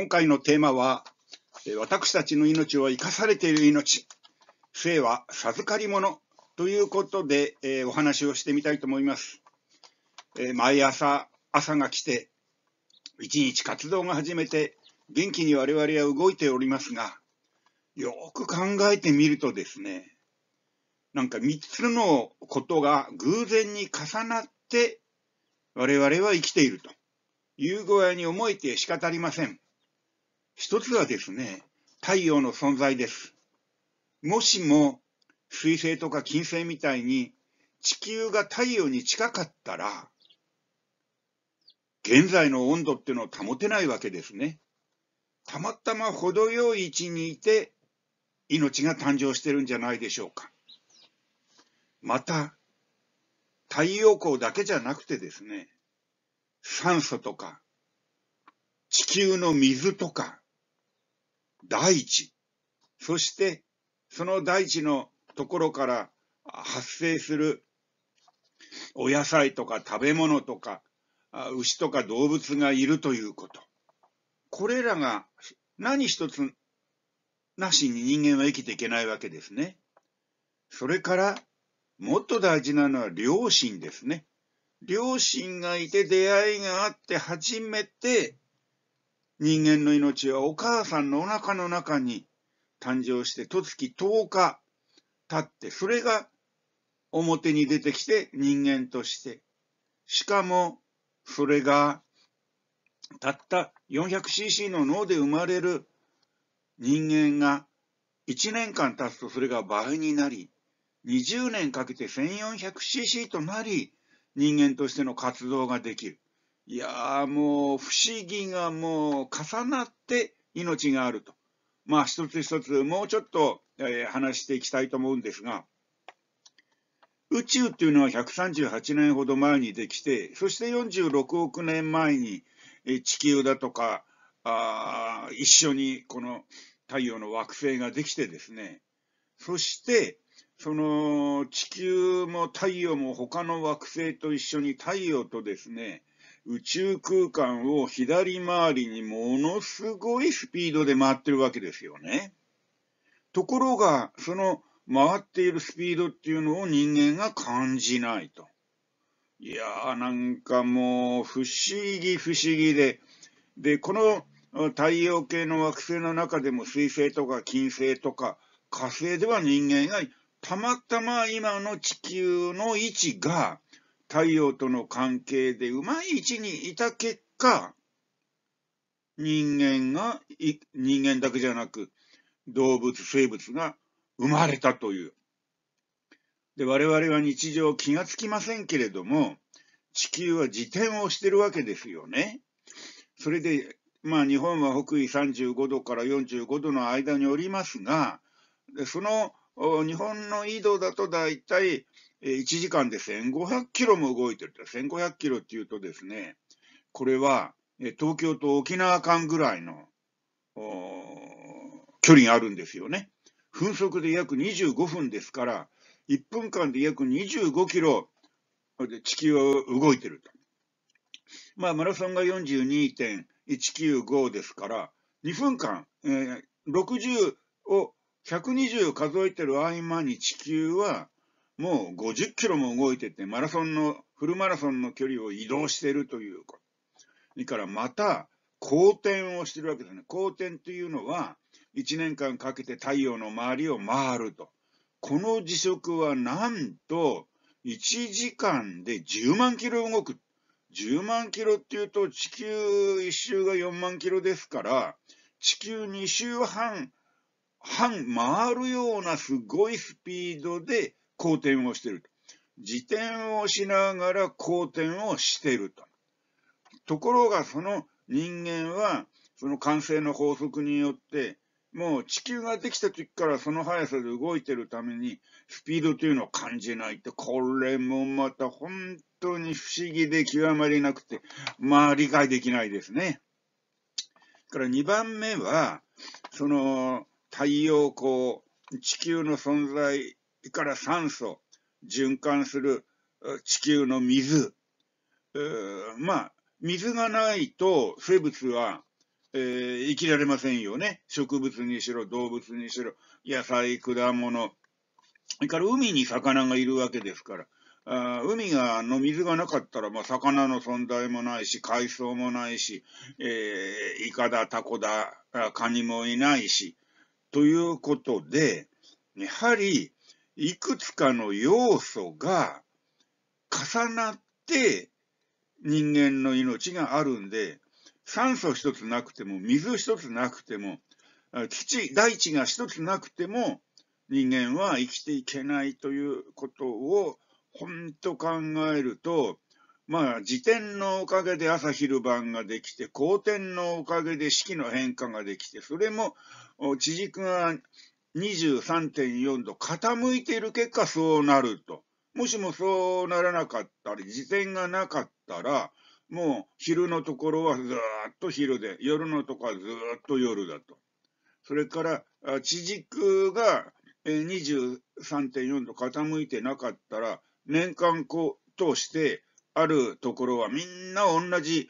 今回のテーマは、私たちの命は生かされている命、生は授かり物ということで、えー、お話をしてみたいと思います。えー、毎朝、朝が来て、一日活動が始めて、元気に我々は動いておりますが、よく考えてみるとですね、なんか3つのことが偶然に重なって、我々は生きているという具合に思えて仕方ありません。一つはですね、太陽の存在です。もしも、水星とか金星みたいに、地球が太陽に近かったら、現在の温度っていうのを保てないわけですね。たまたま程よい位置にいて、命が誕生してるんじゃないでしょうか。また、太陽光だけじゃなくてですね、酸素とか、地球の水とか、大地、そしてその大地のところから発生するお野菜とか食べ物とか牛とか動物がいるということ。これらが何一つなしに人間は生きていけないわけですね。それからもっと大事なのは両親ですね。両親がいて出会いがあって初めて人間の命はお母さんのお腹の中に誕生して、と月10日経って、それが表に出てきて人間として。しかも、それがたった 400cc の脳で生まれる人間が1年間経つとそれが倍になり、20年かけて 1400cc となり、人間としての活動ができる。いやーもう不思議がもう重なって命があると。まあ一つ一つもうちょっと、えー、話していきたいと思うんですが、宇宙っていうのは138年ほど前にできて、そして46億年前に地球だとか、あ一緒にこの太陽の惑星ができてですね、そしてその地球も太陽も他の惑星と一緒に太陽とですね、宇宙空間を左回りにものすごいスピードで回ってるわけですよね。ところが、その回っているスピードっていうのを人間が感じないと。いやーなんかもう不思議不思議で、で、この太陽系の惑星の中でも水星とか金星とか火星では人間がたまたま今の地球の位置が太陽との関係でうまい位置にいた結果、人間が、人間だけじゃなく、動物、生物が生まれたという。で、我々は日常気がつきませんけれども、地球は自転をしてるわけですよね。それで、まあ日本は北緯35度から45度の間におりますが、その日本の緯度だと大体1時間で1500キロも動いてる。1500キロっていうとですね、これは東京と沖縄間ぐらいの距離があるんですよね。分速で約25分ですから、1分間で約25キロで地球は動いてると。まあ、マラソンが42.195ですから、2分間、えー、60を120数えてる合間に地球はもう50キロも動いてて、マラソンの、フルマラソンの距離を移動してるということ。それからまた、公転をしてるわけですね。公転というのは、1年間かけて太陽の周りを回ると。この時速はなんと、1時間で10万キロ動く。10万キロっていうと、地球1周が4万キロですから、地球2周半半回るようなすごいスピードで公転をしてると。自転をしながら公転をしてると。ところがその人間は、その慣性の法則によって、もう地球ができた時からその速さで動いてるために、スピードというのを感じないって、これもまた本当に不思議で極まりなくて、まあ理解できないですね。から2番目は、その、太陽光、地球の存在から酸素、循環する地球の水。えー、まあ、水がないと生物は、えー、生きられませんよね。植物にしろ、動物にしろ、野菜、果物。それから海に魚がいるわけですから。あ海がの水がなかったら、まあ、魚の存在もないし、海藻もないし、えー、イカだ、タコだ、カニもいないし、ということで、やはり、いくつかの要素が重なって人間の命があるんで、酸素一つなくても、水一つなくても、土、大地が一つなくても、人間は生きていけないということを、ほんと考えると、まあ、辞典のおかげで朝昼晩ができて、後天のおかげで式の変化ができて、それも地軸が23.4度傾いている結果そうなると。もしもそうならなかったり、時点がなかったら、もう昼のところはずっと昼で、夜のところはずっと夜だと。それから、地軸が23.4度傾いてなかったら、年間こう通してあるところはみんな同じ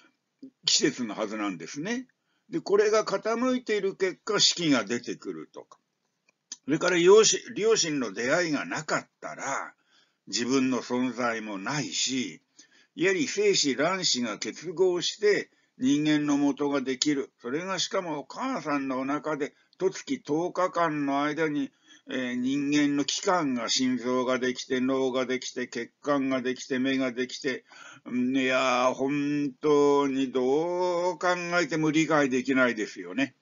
季節のはずなんですね。で、これが傾いている結果、四季が出てくるとか。それから両親、両親の出会いがなかったら、自分の存在もないし、やはり精子卵子が結合して人間の元ができる。それがしかもお母さんのお腹で、つ月10日間の間にえー、人間の器官が心臓ができて、脳ができて、血管ができて、目ができて、いや本当にどう考えても理解できないですよね。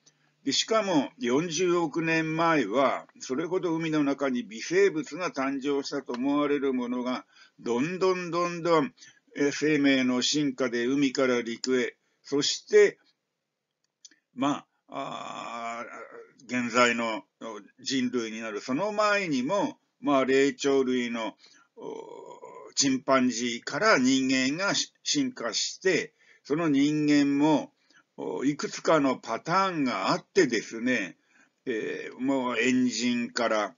でしかも40億年前は、それほど海の中に微生物が誕生したと思われるものが、どんどんどんどん生命の進化で海から陸へ、そして、まあ、あ現在の人類になるその前にも、まあ、霊長類のチンパンジーから人間が進化して、その人間もいくつかのパターンがあってですね、えー、もう猿人から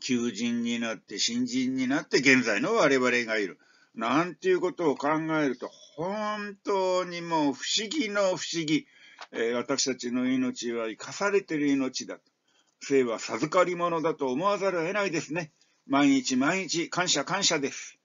求人になって新人になって現在の我々がいる。なんていうことを考えると、本当にもう不思議の不思議。え私たちの命は生かされている命だと。生は授かり物だと思わざるを得ないですね。毎日毎日感謝感謝です。